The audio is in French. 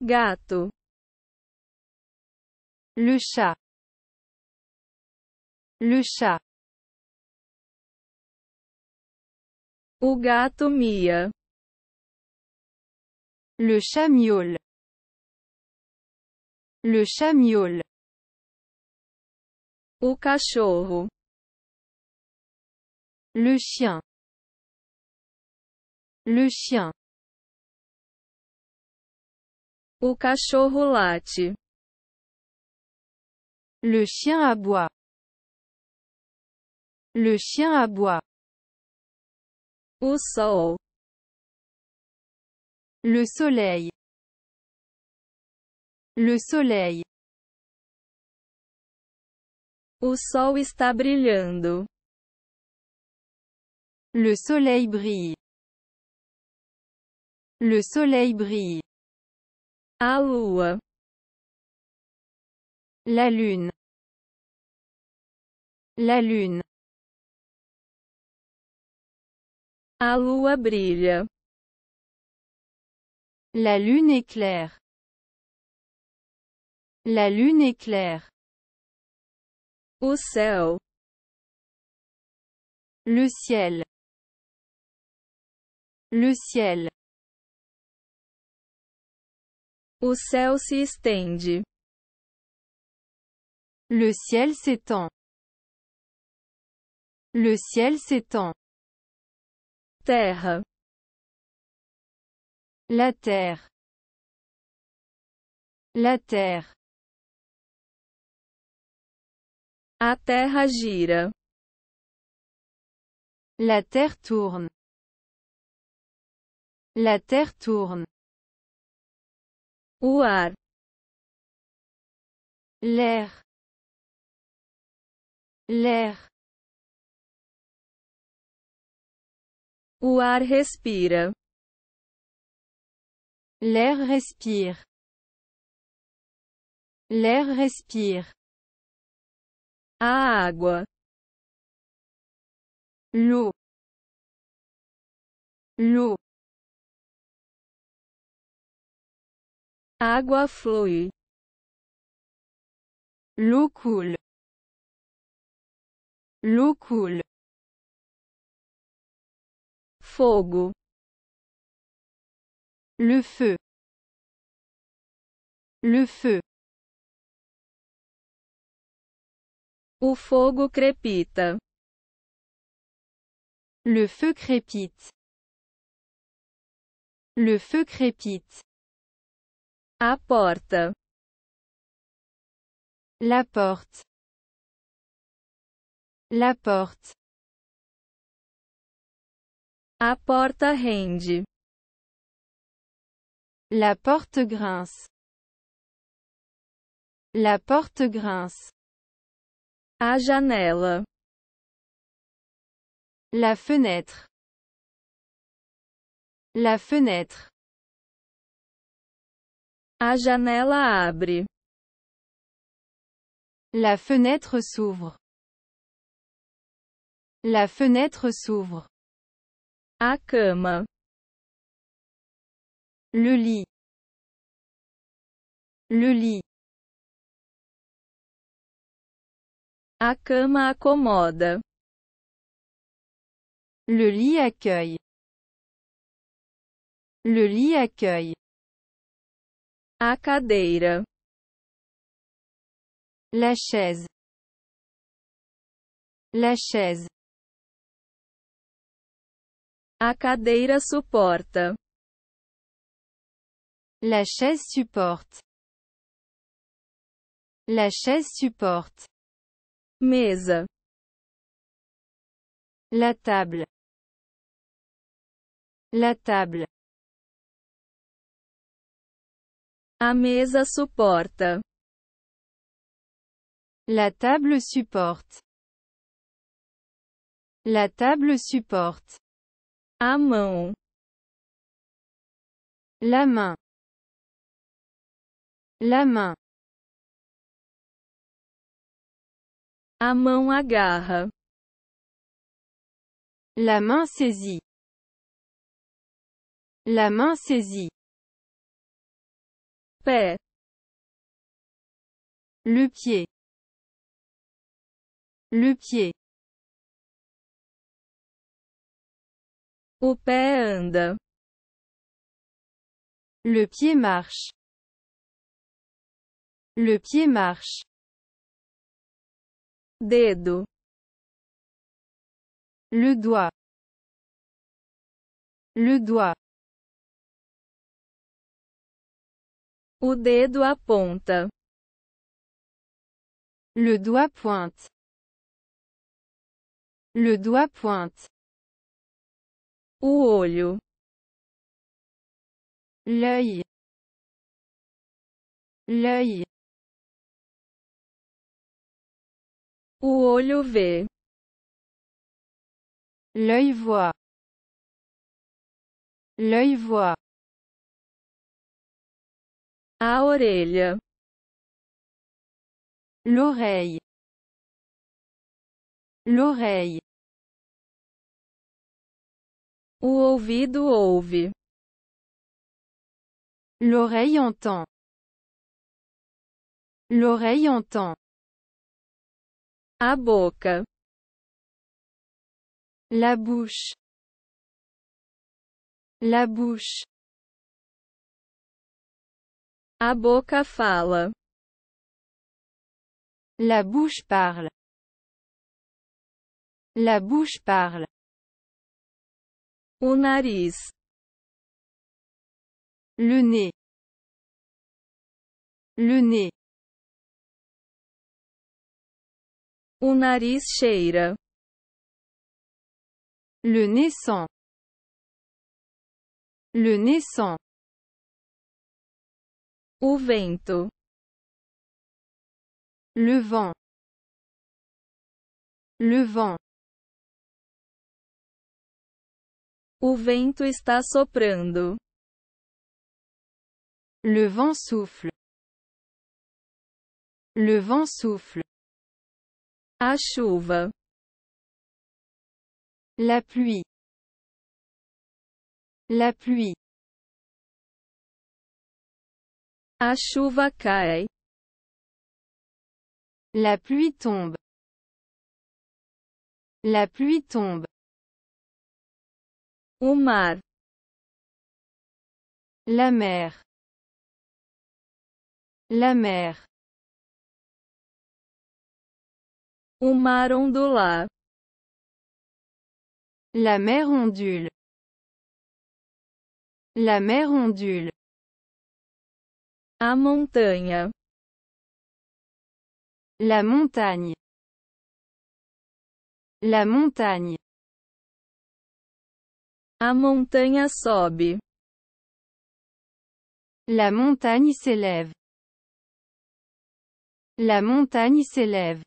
gato le chat le chat o gato mia le chat le chat miaule o cachorro le chien le chien O cachorro late. Le chien aboie. Le chien aboie. O sol. Le soleil. Le soleil. O sol está brilhando. Le soleil brille. Le soleil brille. La lune. La lune. A lua La lune est claire. La lune est claire. Au Le ciel. Le ciel. O céu se Le ciel s'étend. Le ciel s'étend. Terre. La terre. La terre. A terre gira. La terre tourne. La terre tourne. o ar, l'air, l'air, o ar respira, l'air respire, l'air respire, a água, l'eau, l'eau Agua flui. L'eau coule. L'eau coule. Fogo. Le feu. Le feu. O fogo crepita. Le feu crépite. Le feu crépite. A porte. La porte. La porte. A porte rende. La porte grince. La porte grince. A janela. La fenêtre. La fenêtre. A janela abre. La fenêtre s'ouvre. La fenêtre s'ouvre. A cama. Le lit. Le lit. A cama acomoda. Le lit accueille. Le lit accueille. A cadeira. La chaise. La chaise. A cadeira suporta. La chaise supporte. La chaise supporte. Mesa. La table. La table. A mesa supporte. La table supporte. La table supporte. A mão. La main. La main. A mão agarra. La main saisie. La main saisie. Le pied. Le pied. Le pied marche. Le pied marche. Dedo. Le doigt. Le doigt. O dedo aponta. Le doigt pointe. Le doigt pointe. O olho. L'œil. L'œil. O olho vê. L'œil voit. L'œil voit. A orelha. L'oreille. L'oreille. O ouvido ouve. L'oreille entend. L'oreille entend. A boca. La bouche. La bouche. A boca La bouche parle. La bouche parle. O nariz. Le nez. Le nez. O nariz cheira. Le naissant. Le naissant. O vento. Le vent. Le vent. O vento está soprando. Le vent souffle. Le vent souffle. A chuva. La pluie. La pluie. La pluie tombe. La pluie tombe. O La mer. La mer. O mar La mer ondule. La mer ondule. A montagne. La montagne. La montagne. A montagne sobe. La montagne s'élève. La montagne s'élève.